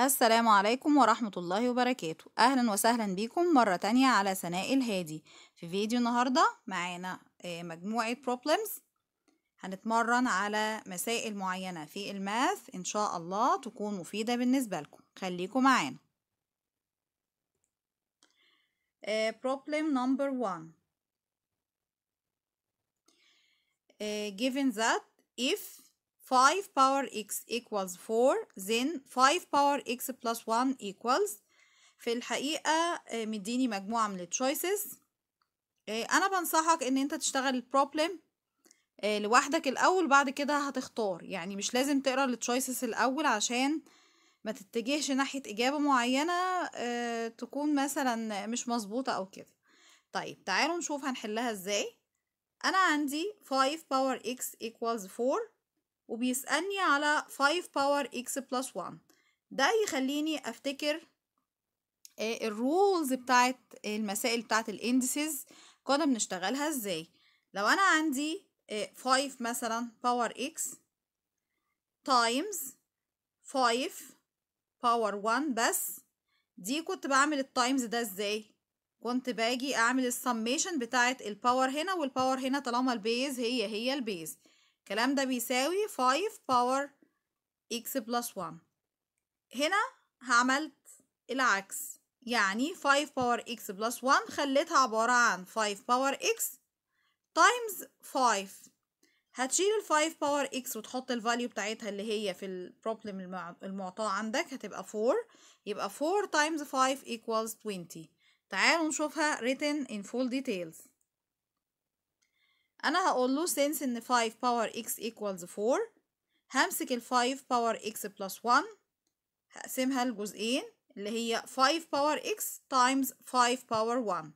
السلام عليكم ورحمة الله وبركاته أهلا وسهلا بيكم مرة تانية على سناء الهادي في فيديو النهاردة معانا آه، مجموعة problems هنتمرن على مسائل معينة في الماث إن شاء الله تكون مفيدة بالنسبة لكم خليكم معانا آه، problem number one آه، given that if 5 power x equals 4 then 5 power x plus 1 equals في الحقيقة آه، مديني مجموعة من التشويسز آه، أنا بنصحك إن أنت تشتغل البروبلم آه، لوحدك الأول بعد كده هتختار يعني مش لازم تقرا التشويسز الأول عشان ما تتجهش ناحية إجابة معينة تكون مثلا مش مظبوطة أو كده طيب تعالوا نشوف هنحلها إزاي أنا عندي 5 power x equals 4 وبيسألني على 5 باور x بلس 1 ده يخليني أفتكر آه، الرولز بتاعت آه، المسائل بتاعت الاندسز كنا بنشتغلها ازاي لو انا عندي 5 آه، مثلا باور x تايمز 5 باور 1 بس دي كنت بعمل التايمز ده ازاي كنت باجي اعمل السميشن بتاعت الباور هنا والباور هنا طالما البيز هي هي البيز الكلام ده بيساوي 5 باور x بلس 1 هنا عملت العكس يعني 5 باور x بلس 1 خليتها عبارة عن 5 باور x تايمز 5 هتشيل ال 5 باور x وتحط الفاليو بتاعتها اللي هي في البروبلم المعطاة عندك هتبقى 4 يبقى 4 تايمز 5 equals 20 تعالوا نشوفها written in full details انا هقول له since ان 5 باور x equals 4 همسك ال 5 باور x plus 1 هقسمها لجزئين اللي هي 5 باور x times 5 باور 1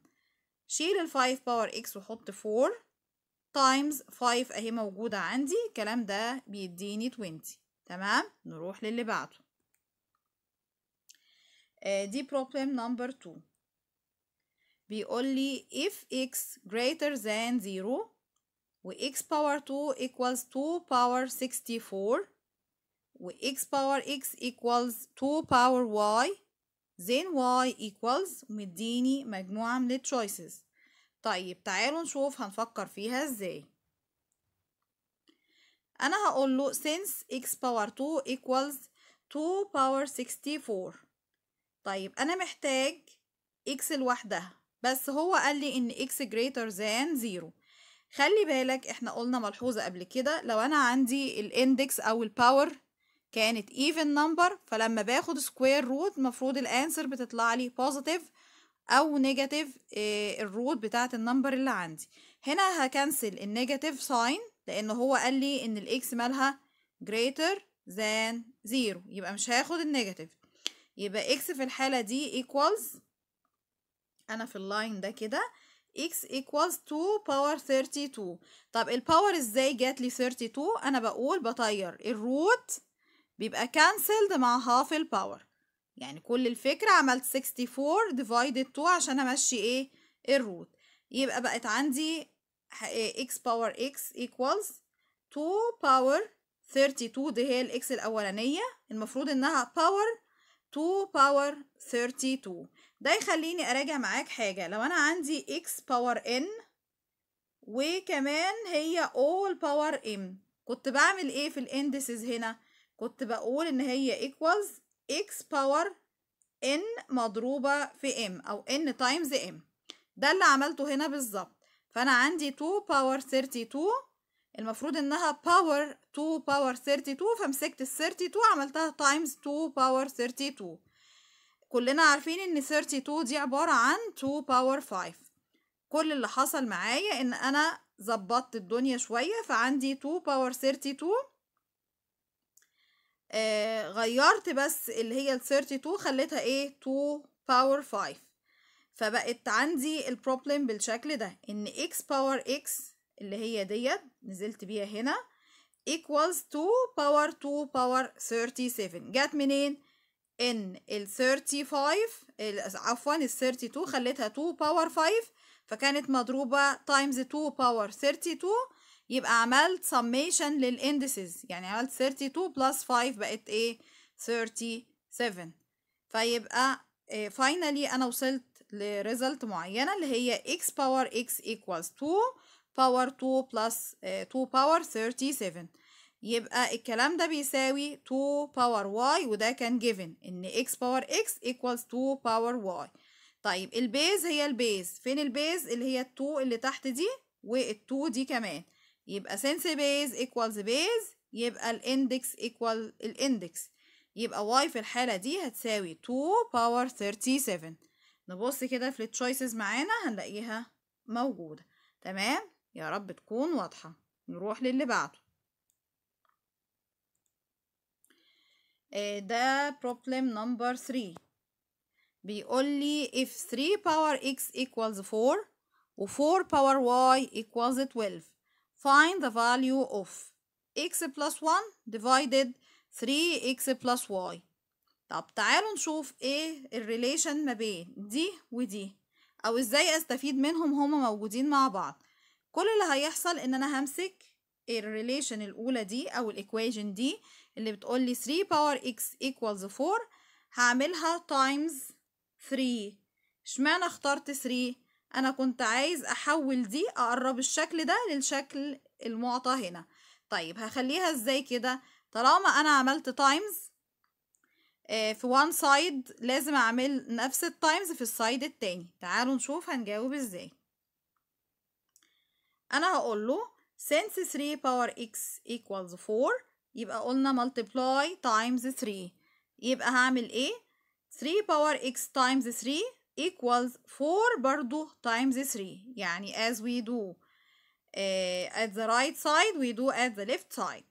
شيل ال 5 باور x وحط 4 times 5 اهي موجودة عندي الكلام ده بيديني 20 تمام نروح للي بعده آه، دي problem number 2 بيقول لي if x greater than 0 و x power 2 equals 2 power 64 و x power x equals 2 power y then y equals مديني مجموعة من choices طيب تعالوا نشوف هنفكر فيها ازاي انا هقول له since x power 2 equals 2 power 64 طيب انا محتاج x الوحدة بس هو قال لي ان x greater than 0 خلي بالك احنا قلنا ملحوظة قبل كده لو انا عندي الاندكس او الباور كانت even number فلما باخد square root مفروض الانسر بتطلع لي positive او نيجاتيف الروت بتاعت النمبر اللي عندي هنا هكنسل النيجاتيف ساين لان هو قال لي ان الاكس مالها greater than zero يبقى مش هاخد النيجاتيف يبقى اكس في الحالة دي equals انا في اللاين ده كده x equals to power 32 طب الباور ازاي جات لي 32 انا بقول بطير الروت بيبقى cancelled مع هاف الباور يعني كل الفكرة عملت 64 divided 2 عشان امشي ايه الروت يبقى بقت عندي x power x equals 2 power 32 دي هي الاكس الاولانية المفروض انها power 2 power 32 ده يخليني اراجع معاك حاجه لو انا عندي x باور n وكمان هي all باور m كنت بعمل ايه في الاندسز هنا كنت بقول ان هي equals x باور n مضروبه في m او n تايمز m ده اللي عملته هنا بالظبط فانا عندي 2 باور 32 المفروض انها باور 2 باور 32 فمسكت ال 32 عملتها تايمز 2 باور 32 كلنا عارفين ان 32 دي عبارة عن 2 باور 5 كل اللي حصل معايا ان انا زبطت الدنيا شوية فعندي 2 باور 32 آه غيرت بس اللي هي ال 32 خليتها ايه 2 باور 5 فبقت عندي البروبلم بالشكل ده ان x باور x اللي هي ديت نزلت بيها هنا equals 2 باور 2 باور 37 جات منين ان ال 35 عفوا ال 32 خليتها 2 باور 5 فكانت مضروبة تايمز 2 باور 32 يبقى عملت سميشن للاندسز يعني عملت 32 بلس 5 بقت ايه 37 فيبقى فاينالي آه، انا وصلت لريزلت معينة اللي هي x باور x equals 2 باور 2 بلس 2 باور 37 يبقى الكلام ده بيساوي 2 باور y وده كان جيفن ان x باور x ايكوالز 2 باور y طيب البيز هي البيز فين البيز اللي هي التو اللي تحت دي وال2 دي كمان يبقى سنس بيز ايكوالز بيز يبقى الاندكس ايكوال الاندكس يبقى y في الحالة دي هتساوي 2 باور 37 نبص كده في التشويسز معانا هنلاقيها موجودة تمام يا رب تكون واضحة نروح للي بعده آه، ده problem number three بيقول لي if 3 power x equals 4 و 4 power y equals 12 find the value of x plus 1 divided 3x plus y طب تعالوا نشوف ايه الريليشن ما بين دي ودي او ازاي استفيد منهم هما موجودين مع بعض كل اللي هيحصل ان انا همسك الريليشن الاولى دي او الايكويشن دي اللي بتقول لي 3 باور x equals 4 هعملها تايمز 3 اشمعنى اخترت 3 انا كنت عايز احول دي اقرب الشكل ده للشكل المعطى هنا طيب هخليها ازاي كده طالما انا عملت تايمز آه، في وان سايد لازم اعمل نفس التايمز في السايد التاني تعالوا نشوف هنجاوب ازاي انا هقول له since 3 power x equals 4 يبقى قلنا multiply times 3 يبقى هعمل ايه 3 power x times 3 equals 4 برضو times 3 يعني as we do uh, at the right side we do at the left side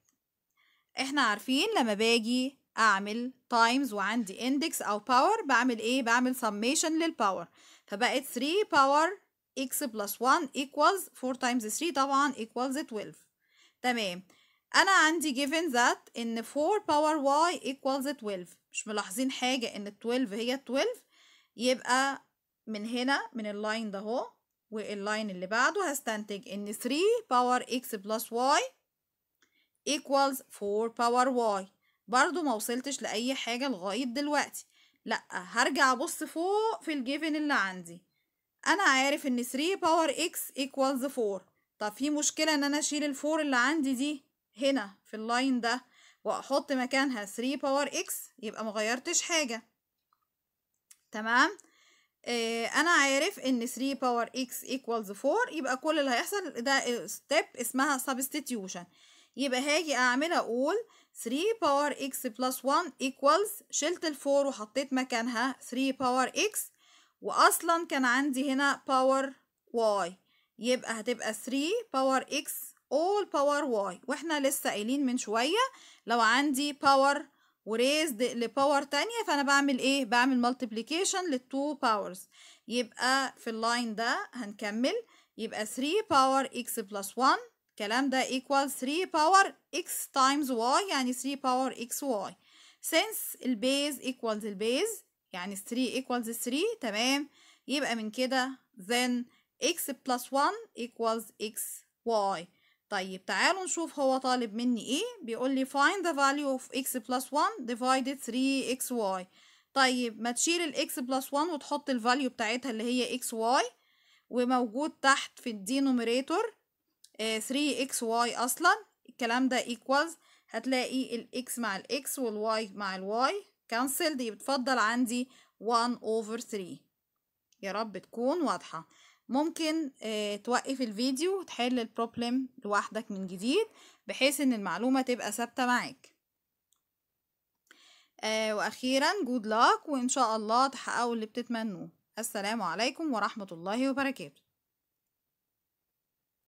احنا عارفين لما باجي اعمل times وعندي index او power بعمل ايه بعمل summation للباور فبقت 3 power x plus 1 equals 4 times 3 طبعا equals 12 تمام انا عندي given that ان 4 power y equals 12 مش ملاحظين حاجة ان 12 هي 12 يبقى من هنا من اللاين ده هو واللاين اللي بعده هستنتج ان 3 power x plus y equals 4 power y برضو ما وصلتش لأي حاجة لغاية دلوقتي لأ هرجع أبص فوق في الجيفن اللي عندي انا عارف ان 3 باور اكس ايكوالز 4 طب في مشكله ان انا اشيل ال4 اللي عندي دي هنا في اللاين ده واحط مكانها 3 باور اكس يبقى مغيرتش حاجه تمام آه انا عارف ان 3 باور اكس ايكوالز 4 يبقى كل اللي هيحصل ده ستيب اسمها سبستيتيوشن يبقى هاجي اعمل اقول 3 باور اكس بلس 1 ايكوالز شلت ال 4 وحطيت مكانها 3 باور اكس واصلا كان عندي هنا باور واي يبقى هتبقى 3 باور اكس all باور y واحنا لسه قايلين من شوية لو عندي باور وريزد لباور تانية فأنا بعمل ايه؟ بعمل multiplication للتو باورز يبقى في اللاين ده هنكمل يبقى 3 باور x بلس 1 الكلام ده ايكوال 3 باور x تايمز y يعني 3 باور اكس واي since البيز equals البيز يعني 3 equals 3 تمام يبقى من كده then x plus 1 equals y طيب تعالوا نشوف هو طالب مني ايه بيقول لي find the value of x plus 1 divided 3xy طيب ما تشيل ال x plus 1 وتحط value بتاعتها اللي هي xy وموجود تحت في الدينوميريتور 3xy آه، اصلا الكلام ده equals هتلاقي ال x مع ال x وال y مع ال y كانسل دي بتفضل عندي 1 over 3 يا رب تكون واضحة ممكن آه، توقف الفيديو وتحل البروبلم لوحدك من جديد بحيث ان المعلومة تبقى ثابتة معاك آه، واخيرا جود لاك وان شاء الله تحققوا اللي بتتمنوه السلام عليكم ورحمة الله وبركاته